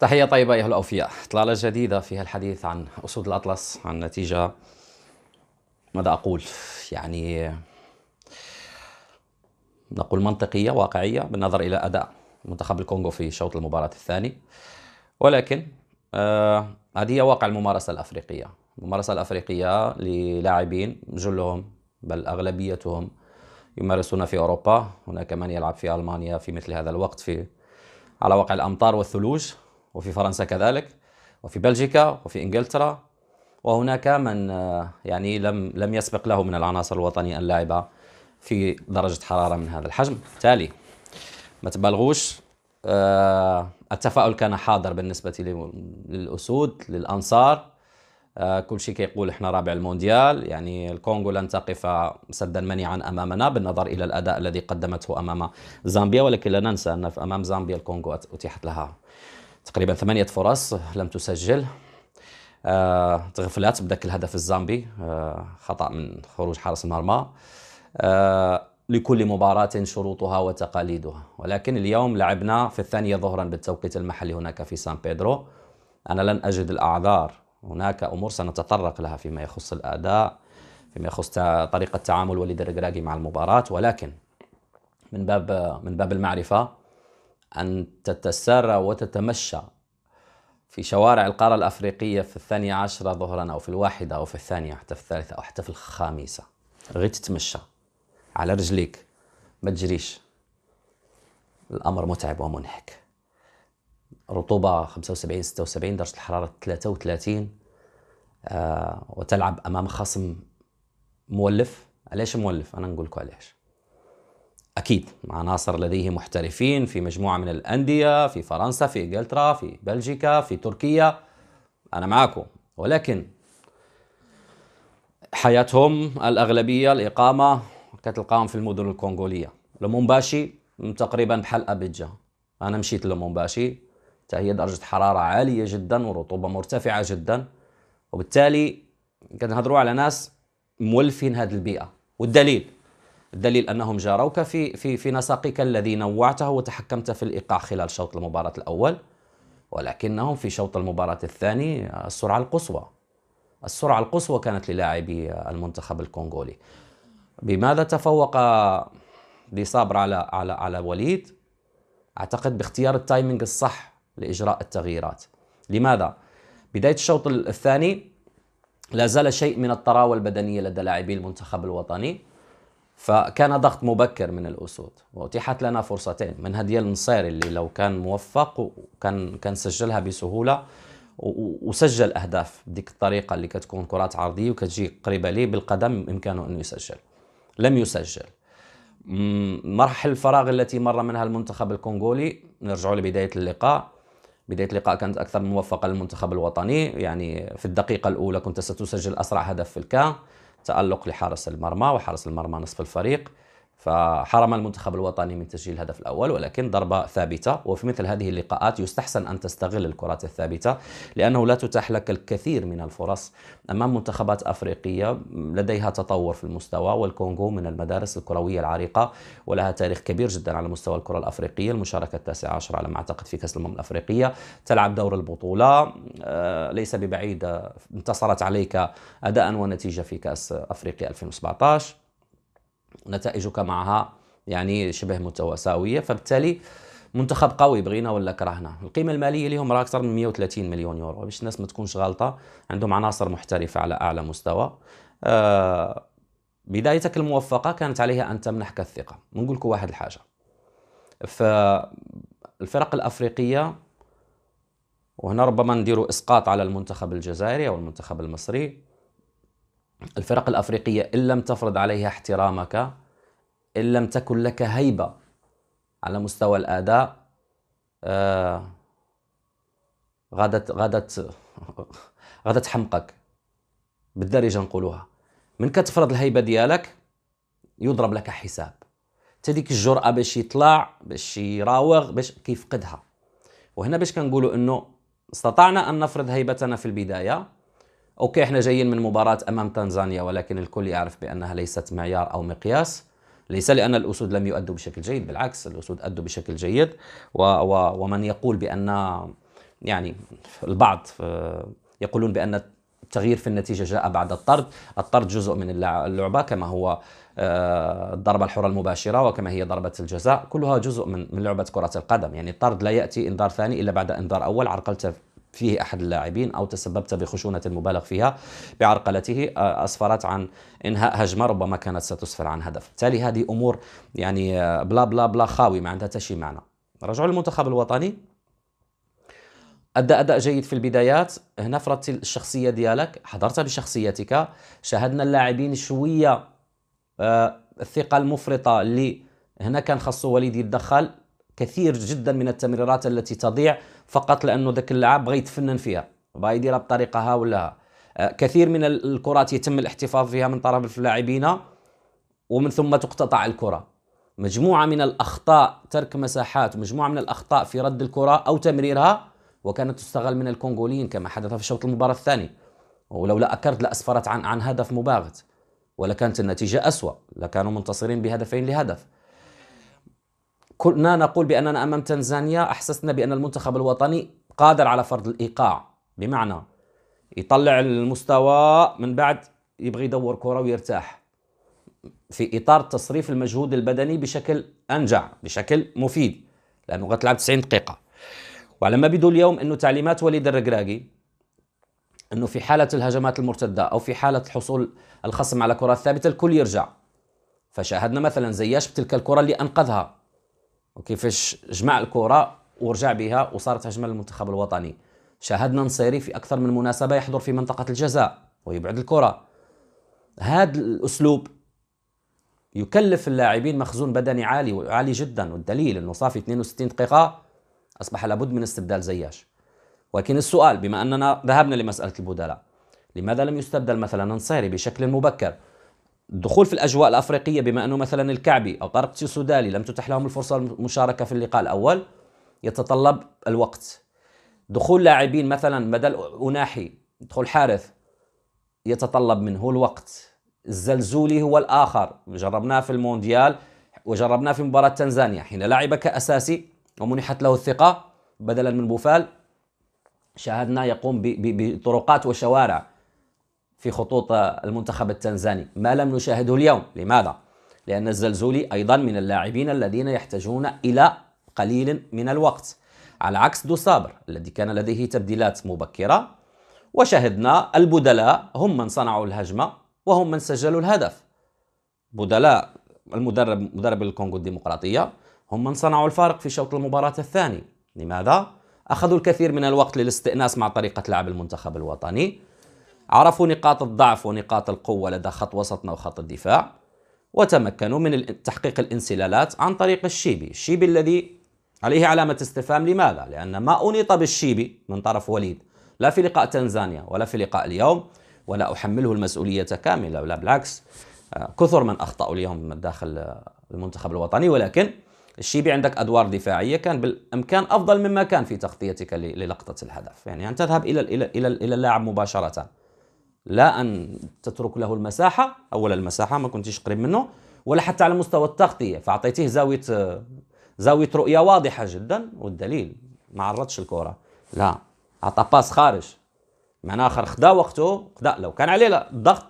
تحية طيبة أيها الأوفياء إطلالة جديدة فيها الحديث عن أسود الأطلس عن نتيجة ماذا أقول يعني نقول منطقية واقعية بالنظر إلى أداء منتخب الكونغو في شوط المباراة الثاني ولكن آه هذه هي واقع الممارسة الأفريقية الممارسة الأفريقية للاعبين جلهم بل أغلبيتهم يمارسون في أوروبا هناك من يلعب في ألمانيا في مثل هذا الوقت في على واقع الأمطار والثلوج وفي فرنسا كذلك وفي بلجيكا وفي انجلترا وهناك من آه، يعني لم لم يسبق له من العناصر الوطنيه ان لعب في درجه حراره من هذا الحجم بالتالي ما تبالغوش آه، التفاؤل كان حاضر بالنسبه للاسود للانصار آه، كل شيء كيقول احنا رابع المونديال يعني الكونغو لن تقف سدا منيعا امامنا بالنظر الى الاداء الذي قدمته امام زامبيا ولكن لا ننسى ان امام زامبيا الكونغو اتيحت لها تقريبا ثمانية فرص لم تسجل آه تغفلت بدك الهدف الزامبي آه خطأ من خروج حارس المرمى آه لكل مباراة شروطها وتقاليدها ولكن اليوم لعبنا في الثانية ظهرا بالتوقيت المحلي هناك في سان بيدرو أنا لن أجد الأعذار هناك أمور سنتطرق لها فيما يخص الأداء فيما يخص طريقة تعامل وليد الركراكي مع المباراة ولكن من باب من باب المعرفة أن تتسارى وتتمشى في شوارع القارة الأفريقية في الثانية عشرة ظهرا أو في الواحدة أو في الثانية حتى في الثالثة أو حتى في الخامسة غير تتمشى على رجليك ما تجريش الأمر متعب ومنهك رطوبة 75 76 درجة الحرارة 33 آه وتلعب أمام خصم مولف علاش مولف أنا نقول لكم علاش أكيد عناصر لديه محترفين في مجموعة من الأندية في فرنسا في إنجلترا في بلجيكا في تركيا أنا معاكم ولكن حياتهم الأغلبية الإقامة كتلقاهم في المدن الكونغولية لمومباشي تقريبا بحال أبيجا أنا مشيت لمومباشي هي درجة حرارة عالية جدا ورطوبة مرتفعة جدا وبالتالي كنهضروا على ناس مولفين هذه البيئة والدليل الدليل انهم جاروك في في في نسقك الذي نوعته وتحكمت في الايقاع خلال شوط المباراه الاول ولكنهم في شوط المباراه الثاني السرعه القصوى السرعه القصوى كانت للاعبي المنتخب الكونغولي بماذا تفوق دي صابر على على على وليد اعتقد باختيار التايمينج الصح لاجراء التغييرات لماذا بدايه الشوط الثاني لا زال شيء من الطراوه البدنيه لدى لاعبي المنتخب الوطني فكان ضغط مبكر من الاسود واتيحت لنا فرصتين منها ديال النصيري اللي لو كان موفق وكان كان سجلها بسهوله وسجل اهداف بديك الطريقه اللي كتكون كرات عرضيه وكتجي قريبه ليه بالقدم بامكانه انه يسجل لم يسجل مرحله الفراغ التي مر منها المنتخب الكونغولي نرجع لبدايه اللقاء بدايه اللقاء كانت اكثر موفقه للمنتخب الوطني يعني في الدقيقه الاولى كنت ستسجل اسرع هدف في الكا تألق لحارس المرمى وحارس المرمى نصف الفريق فحرم المنتخب الوطني من تسجيل الهدف الأول ولكن ضربة ثابتة وفي مثل هذه اللقاءات يستحسن أن تستغل الكرات الثابتة لأنه لا تتاح لك الكثير من الفرص أمام منتخبات أفريقية لديها تطور في المستوى والكونغو من المدارس الكروية العريقة ولها تاريخ كبير جدا على مستوى الكرة الأفريقية المشاركة التاسعة عشر على ما أعتقد في كأس الأمم الأفريقية تلعب دور البطولة آه، ليس ببعيد آه، انتصرت عليك أداء ونتيجة في كأس أفريقيا 2017 نتائجك معها يعني شبه متساويه فبالتالي منتخب قوي بغينا ولا كرهنا القيمه الماليه لهم راه اكثر من 130 مليون يورو باش الناس ما تكونش غالطة عندهم عناصر محترفه على اعلى مستوى آه بدايتك الموفقه كانت عليها ان تمنحك الثقه نقول لكم واحد الحاجه فالفرق الافريقيه وهنا ربما نديروا اسقاط على المنتخب الجزائري او المنتخب المصري الفرق الافريقيه ان لم تفرض عليها احترامك ان لم تكن لك هيبه على مستوى الاداء آه غادت غادت غادت حمقك بالدارجه نقولوها من كتفرض الهيبه ديالك يضرب لك حساب تديك الجرأه باش يطلع باش يراوغ باش كيفقدها وهنا باش كنقولوا انه استطعنا ان نفرض هيبتنا في البدايه اوكي احنا جايين من مباراه امام تنزانيا ولكن الكل يعرف بانها ليست معيار او مقياس ليس لان الاسود لم يؤدوا بشكل جيد بالعكس الاسود ادوا بشكل جيد و و ومن يقول بان يعني البعض آه، يقولون بان التغيير في النتيجه جاء بعد الطرد، الطرد جزء من اللعبه كما هو آه، الضربه الحره المباشره وكما هي ضربه الجزاء، كلها جزء من لعبه كره القدم، يعني الطرد لا ياتي انذار ثاني الا بعد انذار اول عرقلته فيه أحد اللاعبين أو تسببت بخشونة مبالغ فيها بعرقلته آه، أسفرت عن إنهاء هجمة ربما كانت ستسفر عن هدف بالتالي هذه أمور يعني آه، بلا بلا بلا خاوي ما عندها تشي معنى رجعوا للمنتخب الوطني ادى اداء جيد في البدايات هنا فرضت الشخصيه ديالك حضرت بشخصيتك شاهدنا اللاعبين شويه آه الثقه المفرطه اللي هنا كان خاصه وليد يتدخل كثير جدا من التمريرات التي تضيع فقط لانه ذاك اللاعب بغى يتفنن فيها بغى يديرها بطريقه ها ولا ها آه، كثير من الكرات يتم الاحتفاظ فيها من طرف اللاعبين ومن ثم تقتطع الكره مجموعه من الاخطاء ترك مساحات مجموعه من الاخطاء في رد الكره او تمريرها وكانت تستغل من الكونغوليين كما حدث في شوط المباراه الثاني ولولا اكرت لاسفرت عن عن هدف مباغت ولكانت النتيجه اسوا لكانوا منتصرين بهدفين لهدف كنا نقول بأننا أمام تنزانيا أحسسنا بأن المنتخب الوطني قادر على فرض الإيقاع بمعنى يطلع المستوى من بعد يبغي يدور كرة ويرتاح في إطار تصريف المجهود البدني بشكل أنجع بشكل مفيد لأنه غتلعب 90 دقيقة وعلى ما بدو اليوم أنه تعليمات وليد الركراكي أنه في حالة الهجمات المرتدة أو في حالة حصول الخصم على كرة ثابتة الكل يرجع فشاهدنا مثلا زياش بتلك الكرة اللي أنقذها وكيفاش جمع الكره ورجع بها وصارت هجمه للمنتخب الوطني شاهدنا نصيري في اكثر من مناسبه يحضر في منطقه الجزاء ويبعد الكره هذا الاسلوب يكلف اللاعبين مخزون بدني عالي عالي جدا والدليل انه صافي 62 دقيقه اصبح لابد من استبدال زياش ولكن السؤال بما اننا ذهبنا لمساله البدلاء لماذا لم يستبدل مثلا نصيري بشكل مبكر الدخول في الاجواء الافريقيه بما انه مثلا الكعبي او طرق السودالي لم تتح لهم الفرصه المشاركه في اللقاء الاول يتطلب الوقت دخول لاعبين مثلا بدل اناحي دخول حارث يتطلب منه الوقت الزلزولي هو الاخر جربناه في المونديال وجربناه في مباراه تنزانيا حين لعب كاساسي ومنحت له الثقه بدلا من بوفال شاهدنا يقوم بطرقات وشوارع في خطوط المنتخب التنزاني ما لم نشاهده اليوم لماذا؟ لأن الزلزولي أيضا من اللاعبين الذين يحتاجون إلى قليل من الوقت على عكس دو صابر الذي كان لديه تبديلات مبكرة وشهدنا البدلاء هم من صنعوا الهجمة وهم من سجلوا الهدف بدلاء المدرب مدرب الكونغو الديمقراطية هم من صنعوا الفارق في شوط المباراة الثاني لماذا؟ أخذوا الكثير من الوقت للاستئناس مع طريقة لعب المنتخب الوطني عرفوا نقاط الضعف ونقاط القوة لدى خط وسطنا وخط الدفاع وتمكنوا من تحقيق الانسلالات عن طريق الشيبي الشيبي الذي عليه علامة استفهام لماذا؟ لأن ما أنيط بالشيبي من طرف وليد لا في لقاء تنزانيا ولا في لقاء اليوم ولا أحمله المسؤولية كاملة ولا بالعكس آه، كثر من أخطأوا اليوم داخل المنتخب الوطني ولكن الشيبي عندك أدوار دفاعية كان بالإمكان أفضل مما كان في تغطيتك للقطة الهدف يعني أن تذهب إلى إلى إلى اللاعب مباشرة لا أن تترك له المساحة أولا المساحة ما كنتيش قريب منه ولا حتى على مستوى التغطية فأعطيتيه زاوية زاوية رؤية واضحة جدا والدليل ما عرضش الكرة لا عطى باس خارج معنى آخر خدا وقته خدا لو كان عليه الضغط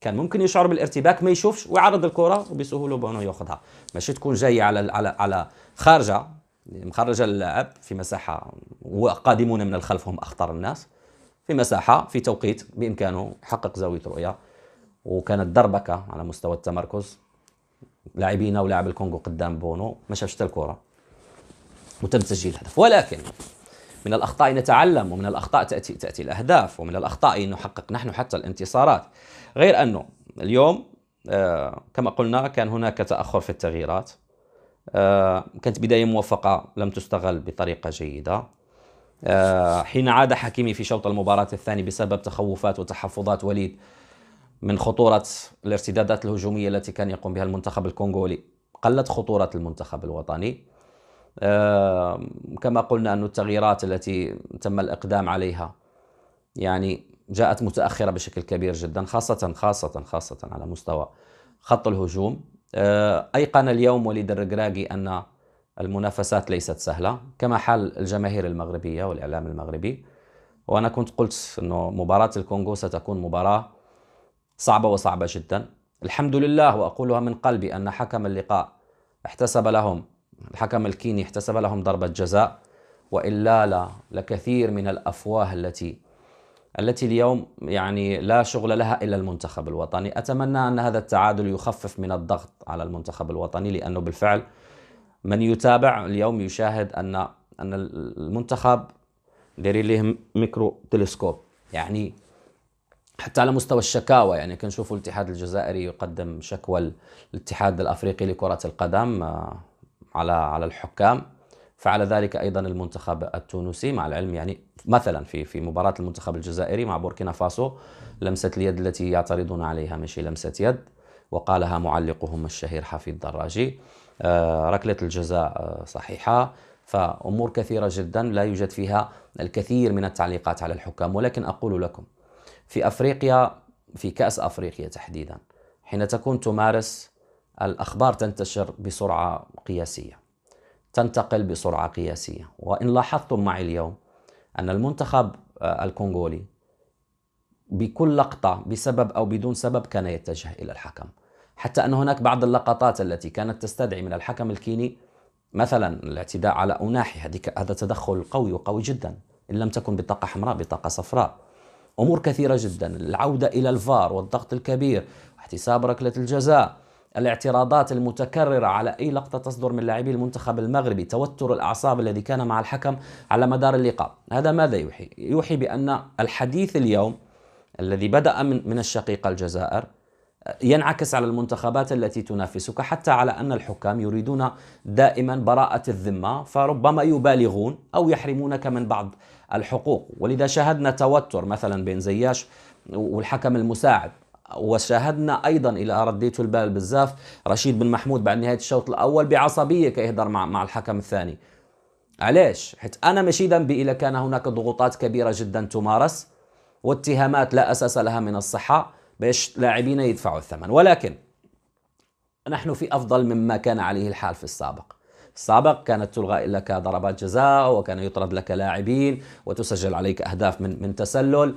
كان ممكن يشعر بالارتباك ما يشوفش ويعرض الكرة وبسهولة بأنه ياخذها ماشي تكون جاية على على على خارجة مخرجة اللاعب في مساحة وقادمون من الخلف هم أخطر الناس في مساحة في توقيت بإمكانه يحقق زاوية رؤية وكانت دربكة على مستوى التمركز لاعبينا ولاعب الكونغو قدام بونو ما شافش حتى الكرة وتم تسجيل الهدف ولكن من الأخطاء نتعلم ومن الأخطاء تأتي تأتي الأهداف ومن الأخطاء نحقق نحن حتى الانتصارات غير أنه اليوم آه كما قلنا كان هناك تأخر في التغييرات آه كانت بداية موفقة لم تستغل بطريقة جيدة آه، حين عاد حكيمي في شوط المباراة الثاني بسبب تخوفات وتحفظات وليد من خطورة الارتدادات الهجومية التي كان يقوم بها المنتخب الكونغولي قلت خطورة المنتخب الوطني آه، كما قلنا أن التغييرات التي تم الإقدام عليها يعني جاءت متأخرة بشكل كبير جدا خاصة خاصة خاصة على مستوى خط الهجوم آه، أيقن اليوم وليد الرقراقي أن المنافسات ليست سهلة كما حال الجماهير المغربية والإعلام المغربي وأنا كنت قلت أنه مباراة الكونغو ستكون مباراة صعبة وصعبة جدا الحمد لله وأقولها من قلبي أن حكم اللقاء احتسب لهم الحكم الكيني احتسب لهم ضربة جزاء وإلا لا لكثير من الأفواه التي التي اليوم يعني لا شغل لها إلا المنتخب الوطني أتمنى أن هذا التعادل يخفف من الضغط على المنتخب الوطني لأنه بالفعل من يتابع اليوم يشاهد ان ان المنتخب دايرين ليه ميكرو تلسكوب يعني حتى على مستوى الشكاوى يعني كنشوفوا الاتحاد الجزائري يقدم شكوى الاتحاد الافريقي لكره القدم آه، على على الحكام فعلى ذلك ايضا المنتخب التونسي مع العلم يعني مثلا في في مباراه المنتخب الجزائري مع بوركينا فاسو لمسه اليد التي يعترضون عليها ماشي لمسه يد وقالها معلقهم الشهير حفيظ دراجي آه، ركلة الجزاء آه، صحيحة فأمور كثيرة جدا لا يوجد فيها الكثير من التعليقات على الحكام ولكن أقول لكم في أفريقيا في كأس أفريقيا تحديدا حين تكون تمارس الأخبار تنتشر بسرعة قياسية تنتقل بسرعة قياسية وإن لاحظتم معي اليوم أن المنتخب آه، الكونغولي بكل لقطة بسبب أو بدون سبب كان يتجه إلى الحكم حتى أن هناك بعض اللقطات التي كانت تستدعي من الحكم الكيني مثلا الاعتداء على أوناحي هذا تدخل قوي وقوي جدا إن لم تكن بطاقة حمراء بطاقة صفراء أمور كثيرة جدا العودة إلى الفار والضغط الكبير احتساب ركلة الجزاء الاعتراضات المتكررة على أي لقطة تصدر من لاعبي المنتخب المغربي توتر الأعصاب الذي كان مع الحكم على مدار اللقاء هذا ماذا يوحي؟ يوحي بأن الحديث اليوم الذي بدأ من, من الشقيقة الجزائر ينعكس على المنتخبات التي تنافسك حتى على أن الحكام يريدون دائما براءة الذمة فربما يبالغون أو يحرمونك من بعض الحقوق ولذا شاهدنا توتر مثلا بين زياش والحكم المساعد وشاهدنا ايضا الى رديت البال بزاف رشيد بن محمود بعد نهايه الشوط الاول بعصبيه كيهضر مع مع الحكم الثاني علاش حيت انا ماشي ذنبي الا كان هناك ضغوطات كبيره جدا تمارس واتهامات لا اساس لها من الصحه باش لاعبينا يدفعوا الثمن ولكن نحن في أفضل مما كان عليه الحال في السابق السابق كانت تلغى لك ضربات جزاء وكان يطرد لك لاعبين وتسجل عليك أهداف من, من تسلل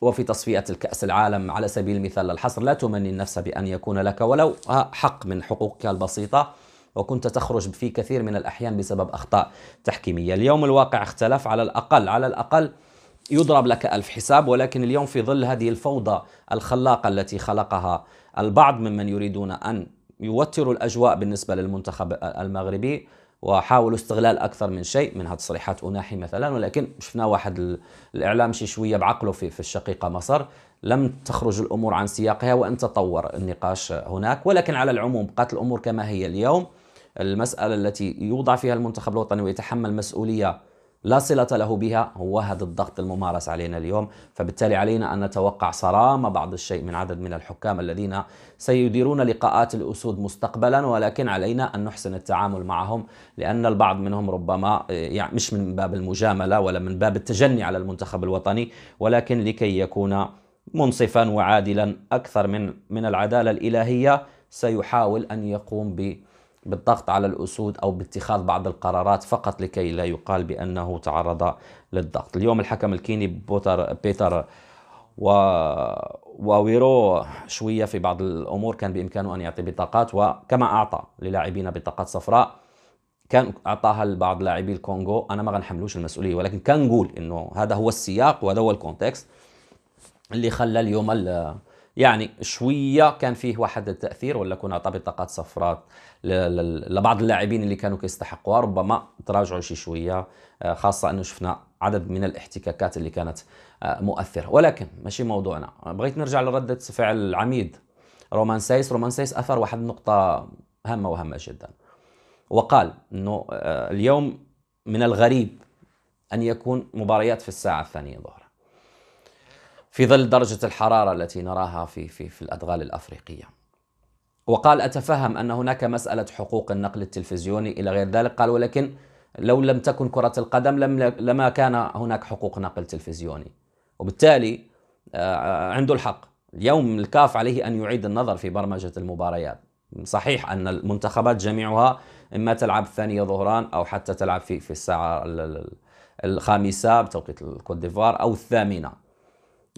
وفي تصفية الكأس العالم على سبيل المثال الحصر لا تمني النفس بأن يكون لك ولو حق من حقوقك البسيطة وكنت تخرج في كثير من الأحيان بسبب أخطاء تحكيمية اليوم الواقع اختلف على الأقل على الأقل يضرب لك ألف حساب ولكن اليوم في ظل هذه الفوضى الخلاقة التي خلقها البعض ممن يريدون أن يوتروا الأجواء بالنسبة للمنتخب المغربي وحاولوا استغلال اكثر من شيء منها تصريحات اناحي مثلا ولكن شفنا واحد الاعلام شي شويه بعقله في في الشقيقه مصر لم تخرج الامور عن سياقها وان تطور النقاش هناك ولكن على العموم بقات الامور كما هي اليوم المساله التي يوضع فيها المنتخب الوطني ويتحمل مسؤوليه لا صلة له بها هو هذا الضغط الممارس علينا اليوم فبالتالي علينا أن نتوقع صرامة بعض الشيء من عدد من الحكام الذين سيديرون لقاءات الأسود مستقبلا ولكن علينا أن نحسن التعامل معهم لأن البعض منهم ربما يعني مش من باب المجاملة ولا من باب التجني على المنتخب الوطني ولكن لكي يكون منصفا وعادلا أكثر من من العدالة الإلهية سيحاول أن يقوم ب بالضغط على الأسود أو باتخاذ بعض القرارات فقط لكي لا يقال بأنه تعرض للضغط اليوم الحكم الكيني بوتر بيتر و... وويرو شوية في بعض الأمور كان بإمكانه أن يعطي بطاقات وكما أعطى للاعبين بطاقات صفراء كان أعطاها لبعض لاعبي الكونغو أنا ما غنحملوش المسؤولية ولكن كنقول إنه هذا هو السياق وهذا هو الكونتكست اللي خلى اليوم يعني شويه كان فيه واحد التاثير ولا كنا اعطى بطاقات صفراء لبعض اللاعبين اللي كانوا كيستحقوها ربما تراجعوا شي شويه آه، خاصه انه شفنا عدد من الاحتكاكات اللي كانت آه، مؤثره ولكن ماشي موضوعنا بغيت نرجع لرده فعل العميد رومان سايس رومان سايس اثر واحد النقطه هامه وهامه جدا وقال انه آه، اليوم من الغريب ان يكون مباريات في الساعه الثانيه ظهر في ظل درجة الحرارة التي نراها في في في الأدغال الأفريقية. وقال أتفهم أن هناك مسألة حقوق النقل التلفزيوني إلى غير ذلك قال ولكن لو لم تكن كرة القدم لم لما كان هناك حقوق نقل تلفزيوني وبالتالي آه، عنده الحق اليوم الكاف عليه أن يعيد النظر في برمجة المباريات صحيح أن المنتخبات جميعها إما تلعب الثانية ظهران أو حتى تلعب في في الساعة الخامسة بتوقيت الكوت ديفوار أو الثامنة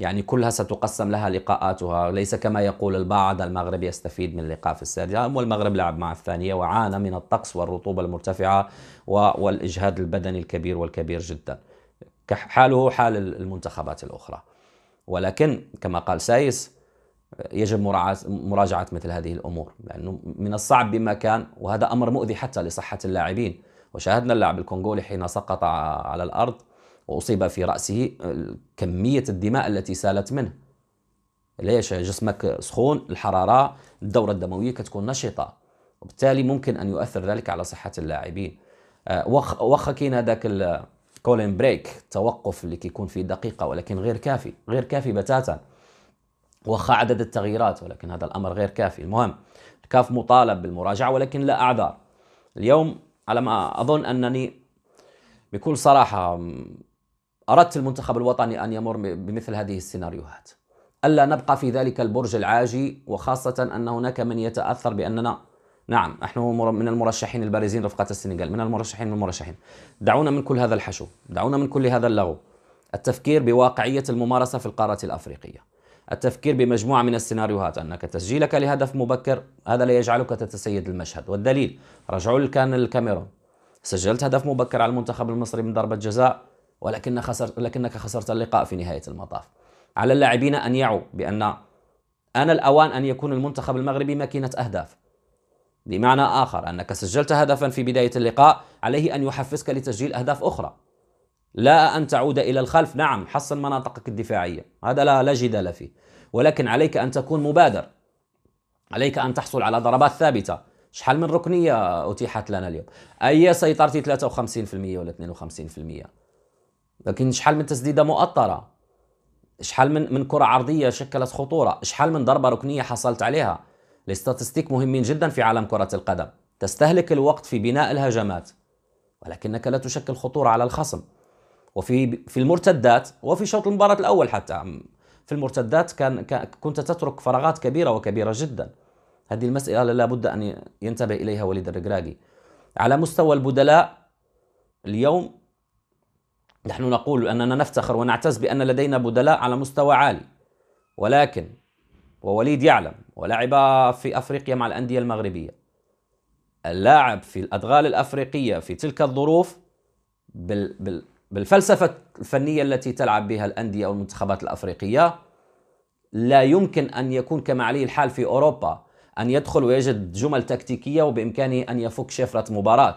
يعني كلها ستقسم لها لقاءاتها ليس كما يقول البعض المغرب يستفيد من اللقاء في السادسة والمغرب لعب مع الثانية وعانى من الطقس والرطوبة المرتفعة والإجهاد البدني الكبير والكبير جدا حاله حال المنتخبات الأخرى ولكن كما قال سايس يجب مراجعة مثل هذه الأمور لأنه من الصعب بما كان وهذا أمر مؤذي حتى لصحة اللاعبين وشاهدنا اللاعب الكونغولي حين سقط على الأرض وأصيب في رأسه آه، كمية الدماء التي سالت منه ليش جسمك سخون الحرارة الدورة الدموية كتكون نشطة وبالتالي ممكن أن يؤثر ذلك على صحة اللاعبين آه، وخ وخ كاين هذاك كولين بريك التوقف اللي كيكون فيه دقيقة ولكن غير كافي غير كافي بتاتا وخا عدد التغييرات ولكن هذا الأمر غير كافي المهم الكاف مطالب بالمراجعة ولكن لا أعذار اليوم على ما أظن أنني بكل صراحة أردت المنتخب الوطني أن يمر بمثل هذه السيناريوهات ألا نبقى في ذلك البرج العاجي وخاصة أن هناك من يتأثر بأننا نعم نحن من المرشحين البارزين رفقة السنغال من المرشحين من المرشحين دعونا من كل هذا الحشو دعونا من كل هذا اللغو التفكير بواقعية الممارسة في القارة الأفريقية التفكير بمجموعة من السيناريوهات أنك تسجيلك لهدف مبكر هذا لا يجعلك تتسيد المشهد والدليل رجعوا لكان الكاميرون سجلت هدف مبكر على المنتخب المصري من ضربة جزاء ولكن خسرت لكنك خسرت اللقاء في نهاية المطاف على اللاعبين أن يعوا بأن أنا الأوان أن يكون المنتخب المغربي ماكينة أهداف بمعنى آخر أنك سجلت هدفا في بداية اللقاء عليه أن يحفزك لتسجيل أهداف أخرى لا أن تعود إلى الخلف نعم حصن مناطقك الدفاعية هذا لا, لا جدال فيه ولكن عليك أن تكون مبادر عليك أن تحصل على ضربات ثابتة شحال من ركنية أتيحت لنا اليوم أي سيطرتي 53% ولا 52% لكن شحال من تسديده مؤطره شحال من من كره عرضيه شكلت خطوره شحال من ضربه ركنيه حصلت عليها الاستاتستيك مهمين جدا في عالم كره القدم تستهلك الوقت في بناء الهجمات ولكنك لا تشكل خطوره على الخصم وفي في المرتدات وفي شوط المباراه الاول حتى في المرتدات كان كنت تترك فراغات كبيره وكبيره جدا هذه المساله لا بد ان ينتبه اليها وليد الركراكي على مستوى البدلاء اليوم نحن نقول أننا نفتخر ونعتز بأن لدينا بدلاء على مستوى عالي ولكن ووليد يعلم ولعب في أفريقيا مع الأندية المغربية اللاعب في الأدغال الأفريقية في تلك الظروف بال بال بالفلسفة الفنية التي تلعب بها الأندية أو المنتخبات الأفريقية لا يمكن أن يكون كما عليه الحال في أوروبا أن يدخل ويجد جمل تكتيكية وبإمكانه أن يفك شفرة مباراة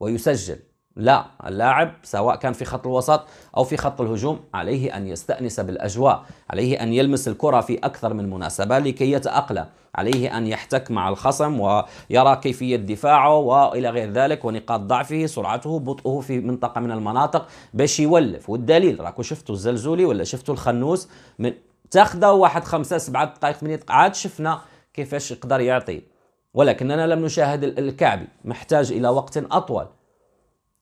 ويسجل لا اللاعب سواء كان في خط الوسط أو في خط الهجوم عليه أن يستأنس بالأجواء عليه أن يلمس الكرة في أكثر من مناسبة لكي يتأقلم عليه أن يحتك مع الخصم ويرى كيفية دفاعه وإلى غير ذلك ونقاط ضعفه سرعته بطئه في منطقة من المناطق باش يولف والدليل راكو شفتوا الزلزولي ولا شفتوا الخنوس من تاخذه واحد خمسة سبعة دقائق ثمانية عاد شفنا كيفاش يقدر يعطي ولكننا لم نشاهد الكعبي محتاج إلى وقت أطول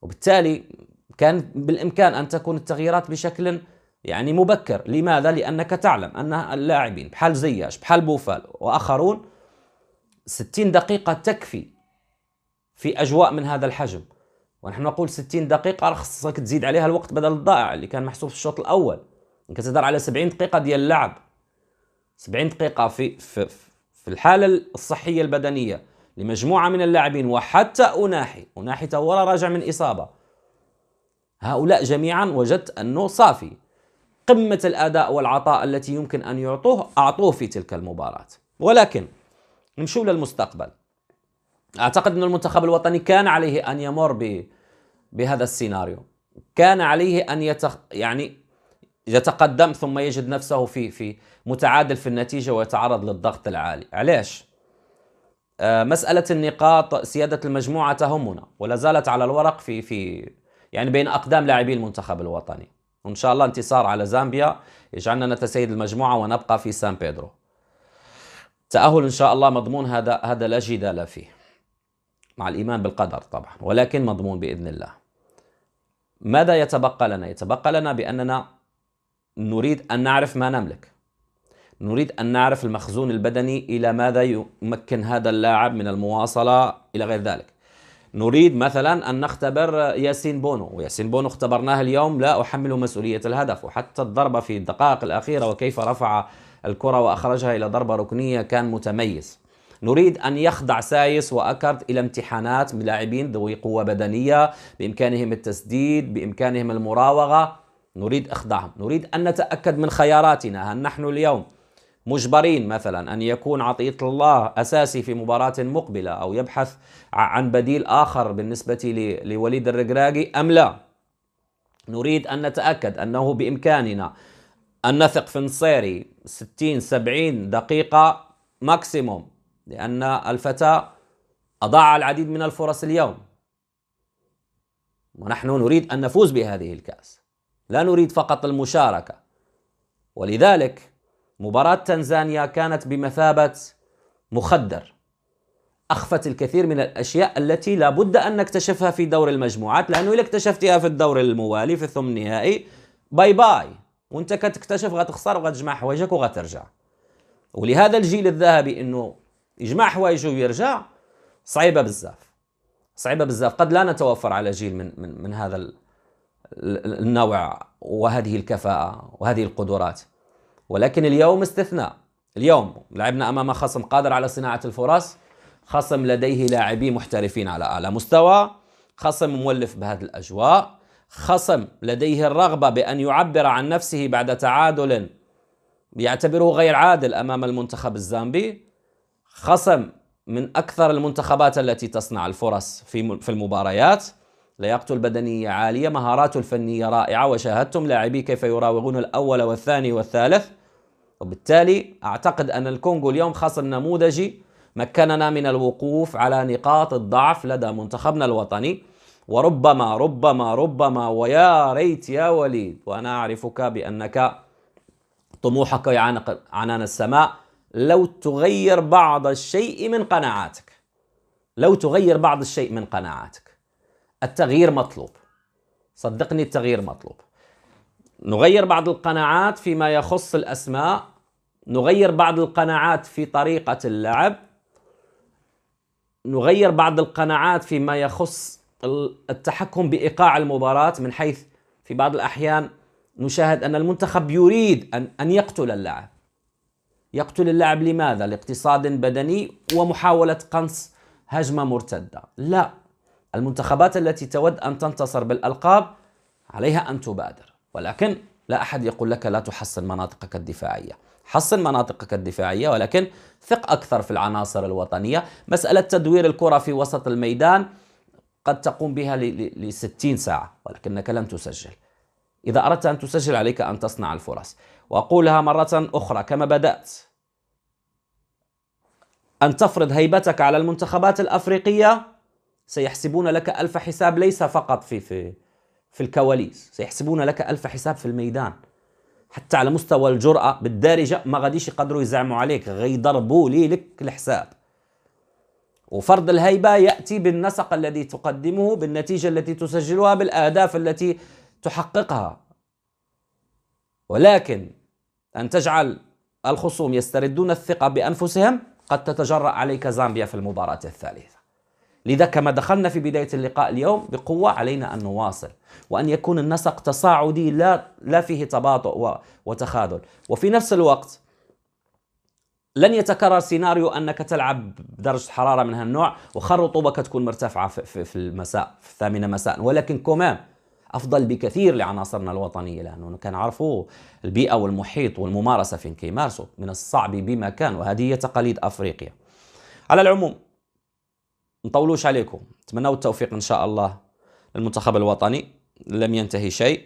وبالتالي كان بالامكان ان تكون التغييرات بشكل يعني مبكر، لماذا؟ لانك تعلم ان اللاعبين بحال زياش، بحال بوفال واخرون 60 دقيقة تكفي في اجواء من هذا الحجم، ونحن نقول 60 دقيقة خصك تزيد عليها الوقت بدل الضائع اللي كان محسوب في الشوط الاول، انك كتهضر على 70 دقيقة ديال اللعب 70 دقيقة في في, في الحالة الصحية البدنية لمجموعة من اللاعبين وحتى أناحي أناحي تورا راجع من إصابة هؤلاء جميعا وجدت أنه صافي قمة الأداء والعطاء التي يمكن أن يعطوه أعطوه في تلك المباراة ولكن نمشوا للمستقبل أعتقد أن المنتخب الوطني كان عليه أن يمر ب... بهذا السيناريو كان عليه أن يتخ... يعني يتقدم ثم يجد نفسه في في متعادل في النتيجة ويتعرض للضغط العالي علاش؟ آه، مسألة النقاط سيادة المجموعة تهمنا ولا زالت على الورق في في يعني بين أقدام لاعبي المنتخب الوطني وإن شاء الله انتصار على زامبيا يجعلنا نتسيد المجموعة ونبقى في سان بيدرو تأهل إن شاء الله مضمون هذا هذا لا جدال فيه مع الإيمان بالقدر طبعا ولكن مضمون بإذن الله ماذا يتبقى لنا؟ يتبقى لنا بأننا نريد أن نعرف ما نملك نريد أن نعرف المخزون البدني إلى ماذا يمكن هذا اللاعب من المواصلة إلى غير ذلك نريد مثلا أن نختبر ياسين بونو وياسين بونو اختبرناه اليوم لا أحمله مسؤولية الهدف وحتى الضربة في الدقائق الأخيرة وكيف رفع الكرة وأخرجها إلى ضربة ركنية كان متميز نريد أن يخضع سايس وأكرت إلى امتحانات ملاعبين ذوي قوة بدنية بإمكانهم التسديد بإمكانهم المراوغة نريد إخضاعهم نريد أن نتأكد من خياراتنا هل نحن اليوم مجبرين مثلا أن يكون عطية الله أساسي في مباراة مقبلة أو يبحث عن بديل آخر بالنسبة لوليد الرقراقي أم لا نريد أن نتأكد أنه بإمكاننا أن نثق في نصيري 60 70 دقيقة ماكسيموم لأن الفتى أضاع العديد من الفرص اليوم ونحن نريد أن نفوز بهذه الكأس لا نريد فقط المشاركة ولذلك مباراة تنزانيا كانت بمثابة مخدر أخفت الكثير من الأشياء التي لابد أن نكتشفها في دور المجموعات لأنه إذا اكتشفتها في الدور الموالي في الثمن النهائي باي باي وانت كتكتشف غتخسر وغتجمع حوايجك وغترجع ولهذا الجيل الذهبي انه يجمع حوايجه ويرجع صعيبه بزاف صعيبه بزاف قد لا نتوفر على جيل من من من هذا النوع وهذه الكفاءه وهذه القدرات ولكن اليوم استثناء اليوم لعبنا امام خصم قادر على صناعه الفرص خصم لديه لاعبين محترفين على اعلى مستوى خصم مولف بهذه الاجواء خصم لديه الرغبه بان يعبر عن نفسه بعد تعادل يعتبره غير عادل امام المنتخب الزامبي خصم من اكثر المنتخبات التي تصنع الفرص في في المباريات لياقته البدنيه عاليه مهاراته الفنيه رائعه وشاهدتم لاعبي كيف يراوغون الاول والثاني والثالث وبالتالي أعتقد أن الكونغو اليوم خصم نموذجي مكننا من الوقوف على نقاط الضعف لدى منتخبنا الوطني وربما ربما ربما ويا ريت يا وليد وأنا أعرفك بأنك طموحك يعانق عنان السماء لو تغير بعض الشيء من قناعاتك لو تغير بعض الشيء من قناعاتك التغيير مطلوب صدقني التغيير مطلوب نغير بعض القناعات فيما يخص الأسماء نغير بعض القناعات في طريقة اللعب نغير بعض القناعات فيما يخص التحكم بإيقاع المباراة من حيث في بعض الأحيان نشاهد أن المنتخب يريد أن أن يقتل اللاعب يقتل اللاعب لماذا؟ لاقتصاد بدني ومحاولة قنص هجمة مرتدة لا المنتخبات التي تود أن تنتصر بالألقاب عليها أن تبادر ولكن لا أحد يقول لك لا تحصن مناطقك الدفاعية حصن مناطقك الدفاعية ولكن ثق أكثر في العناصر الوطنية مسألة تدوير الكرة في وسط الميدان قد تقوم بها لستين ساعة ولكنك لن تسجل إذا أردت أن تسجل عليك أن تصنع الفرص وأقولها مرة أخرى كما بدأت أن تفرض هيبتك على المنتخبات الأفريقية سيحسبون لك ألف حساب ليس فقط في في في الكواليس سيحسبون لك ألف حساب في الميدان حتى على مستوى الجرأة بالدارجة ما غاديش يقدروا يزعموا عليك غيضربوا لي لك الحساب وفرض الهيبة يأتي بالنسق الذي تقدمه بالنتيجة التي تسجلها بالأهداف التي تحققها ولكن أن تجعل الخصوم يستردون الثقة بأنفسهم قد تتجرأ عليك زامبيا في المباراة الثالثة لذا كما دخلنا في بداية اللقاء اليوم بقوة علينا أن نواصل وأن يكون النسق تصاعدي لا, لا فيه تباطؤ وتخاذل وفي نفس الوقت لن يتكرر سيناريو انك تلعب بدرجه حراره من هالنوع وخر رطوبك تكون مرتفعه في المساء في الثامنه مساء ولكن كمان افضل بكثير لعناصرنا الوطنيه لانه كنعرفوا البيئه والمحيط والممارسه فين كيمارسوا من الصعب بما كان وهذه هي تقاليد افريقيا على العموم نطولوش عليكم نتمنوا التوفيق ان شاء الله للمنتخب الوطني لم ينتهي شيء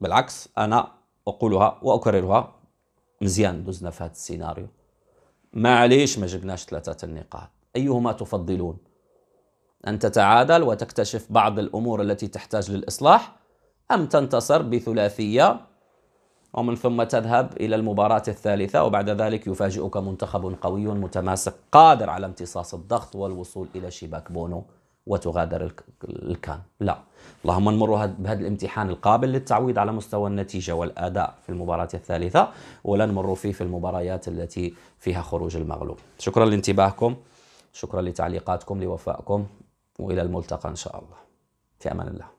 بالعكس انا اقولها واكررها مزيان دوزنا في هذا السيناريو معليش ما جبناش ثلاثه النقاط ايهما تفضلون ان تتعادل وتكتشف بعض الامور التي تحتاج للاصلاح ام تنتصر بثلاثيه ومن ثم تذهب إلى المباراة الثالثة وبعد ذلك يفاجئك منتخب قوي متماسك قادر على امتصاص الضغط والوصول إلى شباك بونو وتغادر الكان لا اللهم نمر بهذا الامتحان القابل للتعويض على مستوى النتيجة والأداء في المباراة الثالثة ولا نمر فيه في المباريات التي فيها خروج المغلوب شكرا لانتباهكم شكرا لتعليقاتكم لوفائكم وإلى الملتقى إن شاء الله في أمان الله